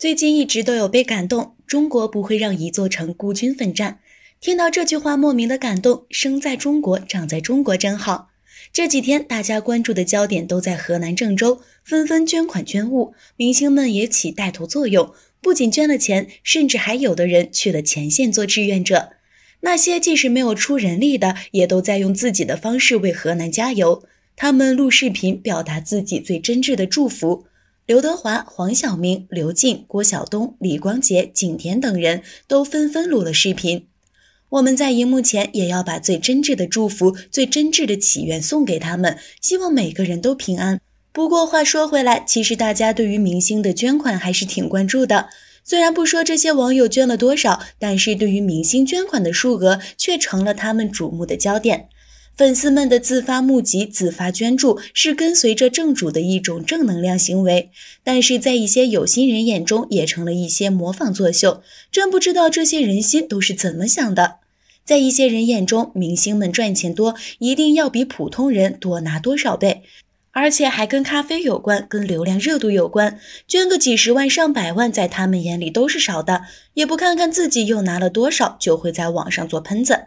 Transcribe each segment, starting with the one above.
最近一直都有被感动，中国不会让一座城孤军奋战。听到这句话，莫名的感动。生在中国，长在中国，真好。这几天大家关注的焦点都在河南郑州，纷纷捐款捐物，明星们也起带头作用，不仅捐了钱，甚至还有的人去了前线做志愿者。那些即使没有出人力的，也都在用自己的方式为河南加油。他们录视频，表达自己最真挚的祝福。刘德华、黄晓明、刘静、郭晓东、李光洁、景甜等人都纷纷录了视频。我们在荧幕前也要把最真挚的祝福、最真挚的祈愿送给他们，希望每个人都平安。不过话说回来，其实大家对于明星的捐款还是挺关注的。虽然不说这些网友捐了多少，但是对于明星捐款的数额却成了他们瞩目的焦点。粉丝们的自发募集、自发捐助是跟随着正主的一种正能量行为，但是在一些有心人眼中也成了一些模仿作秀。真不知道这些人心都是怎么想的。在一些人眼中，明星们赚钱多，一定要比普通人多拿多少倍，而且还跟咖啡有关，跟流量热度有关。捐个几十万、上百万，在他们眼里都是少的，也不看看自己又拿了多少，就会在网上做喷子。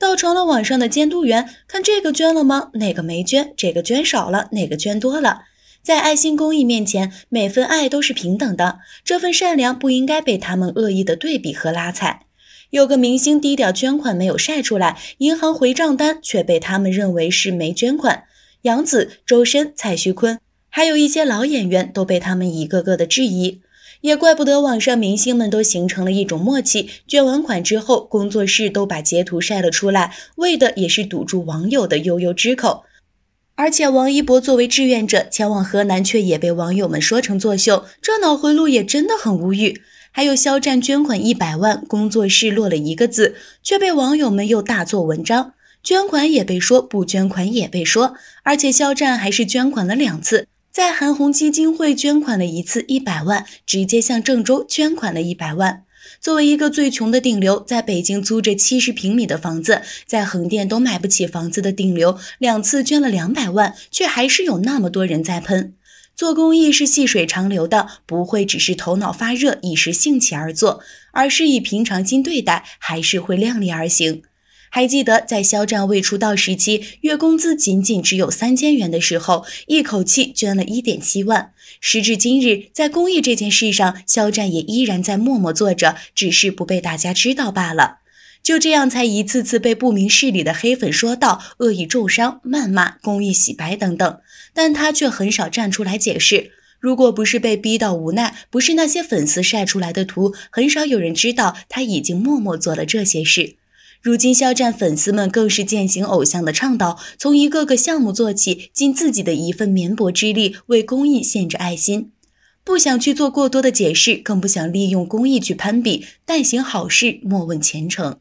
倒成了网上的监督员，看这个捐了吗？哪个没捐？这个捐少了，哪个捐多了？在爱心公益面前，每份爱都是平等的。这份善良不应该被他们恶意的对比和拉踩。有个明星低调捐款没有晒出来，银行回账单却被他们认为是没捐款。杨紫、周深、蔡徐坤，还有一些老演员都被他们一个个的质疑。也怪不得网上明星们都形成了一种默契，捐完款之后，工作室都把截图晒了出来，为的也是堵住网友的悠悠之口。而且王一博作为志愿者前往河南，却也被网友们说成作秀，这脑回路也真的很无语。还有肖战捐款一百万，工作室落了一个字，却被网友们又大做文章，捐款也被说，不捐款也被说，而且肖战还是捐款了两次。在韩红基金会捐款了一次一百万，直接向郑州捐款了一百万。作为一个最穷的顶流，在北京租着七十平米的房子，在横店都买不起房子的顶流，两次捐了两百万，却还是有那么多人在喷。做公益是细水长流的，不会只是头脑发热、一时兴起而做，而是以平常心对待，还是会量力而行。还记得在肖战未出道时期，月工资仅仅只有三千元的时候，一口气捐了一点七万。时至今日，在公益这件事上，肖战也依然在默默做着，只是不被大家知道罢了。就这样，才一次次被不明事理的黑粉说道恶意重伤、谩骂、公益洗白等等，但他却很少站出来解释。如果不是被逼到无奈，不是那些粉丝晒出来的图，很少有人知道他已经默默做了这些事。如今，肖战粉丝们更是践行偶像的倡导，从一个个项目做起，尽自己的一份绵薄之力，为公益献着爱心。不想去做过多的解释，更不想利用公益去攀比，但行好事，莫问前程。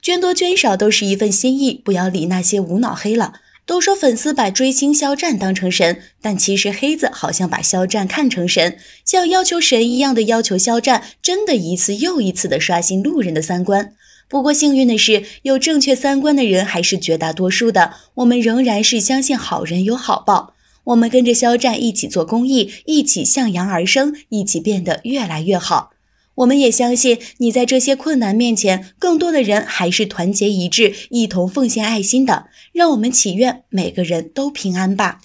捐多捐少都是一份心意，不要理那些无脑黑了。都说粉丝把追星肖战当成神，但其实黑子好像把肖战看成神，像要求神一样的要求肖战，真的一次又一次的刷新路人的三观。不过幸运的是，有正确三观的人还是绝大多数的。我们仍然是相信好人有好报。我们跟着肖战一起做公益，一起向阳而生，一起变得越来越好。我们也相信你在这些困难面前，更多的人还是团结一致，一同奉献爱心的。让我们祈愿每个人都平安吧。